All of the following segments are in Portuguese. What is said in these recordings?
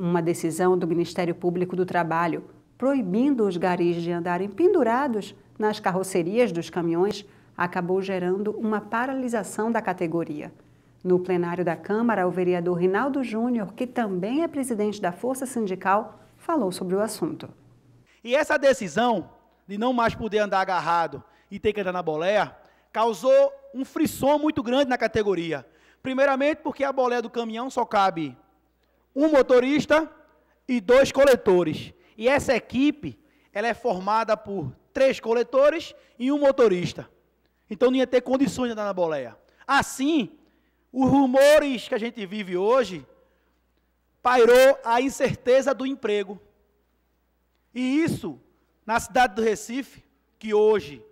uma decisão do Ministério Público do Trabalho proibindo os garis de andarem pendurados nas carrocerias dos caminhões acabou gerando uma paralisação da categoria. No plenário da Câmara, o vereador Rinaldo Júnior, que também é presidente da Força Sindical, falou sobre o assunto. E essa decisão de não mais poder andar agarrado e ter que andar na boleia causou um frisson muito grande na categoria. Primeiramente, porque a boleia do caminhão só cabe um motorista e dois coletores. E essa equipe, ela é formada por três coletores e um motorista. Então não ia ter condições de andar na boleia. Assim, os rumores que a gente vive hoje pairou a incerteza do emprego. E isso, na cidade do Recife, que hoje,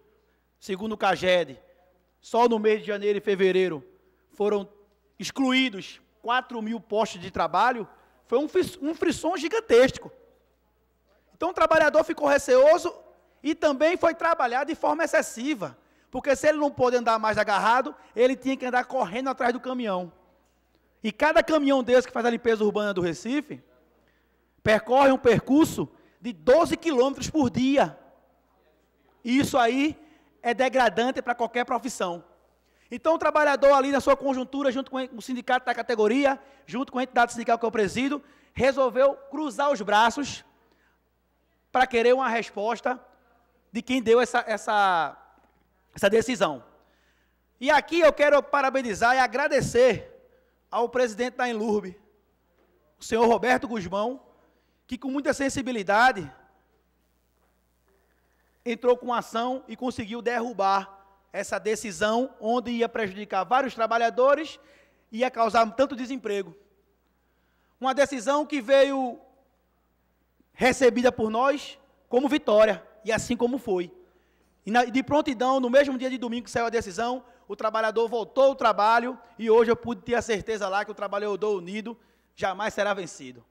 segundo o CAGED, só no mês de janeiro e fevereiro foram excluídos 4 mil postos de trabalho, foi um, um frisson gigantesco. Então o trabalhador ficou receoso e também foi trabalhar de forma excessiva. Porque se ele não pôde andar mais agarrado, ele tinha que andar correndo atrás do caminhão. E cada caminhão desse que faz a limpeza urbana do Recife, percorre um percurso de 12 quilômetros por dia. E isso aí é degradante para qualquer profissão. Então o trabalhador ali na sua conjuntura, junto com o sindicato da categoria, junto com a entidade sindical que eu presido, resolveu cruzar os braços para querer uma resposta de quem deu essa, essa, essa decisão. E aqui eu quero parabenizar e agradecer ao presidente da Enlurbe, o senhor Roberto Guzmão, que com muita sensibilidade entrou com ação e conseguiu derrubar essa decisão onde ia prejudicar vários trabalhadores, ia causar tanto desemprego. Uma decisão que veio recebida por nós como vitória, e assim como foi. E na, de prontidão, no mesmo dia de domingo que saiu a decisão, o trabalhador voltou ao trabalho e hoje eu pude ter a certeza lá que o trabalhador unido jamais será vencido.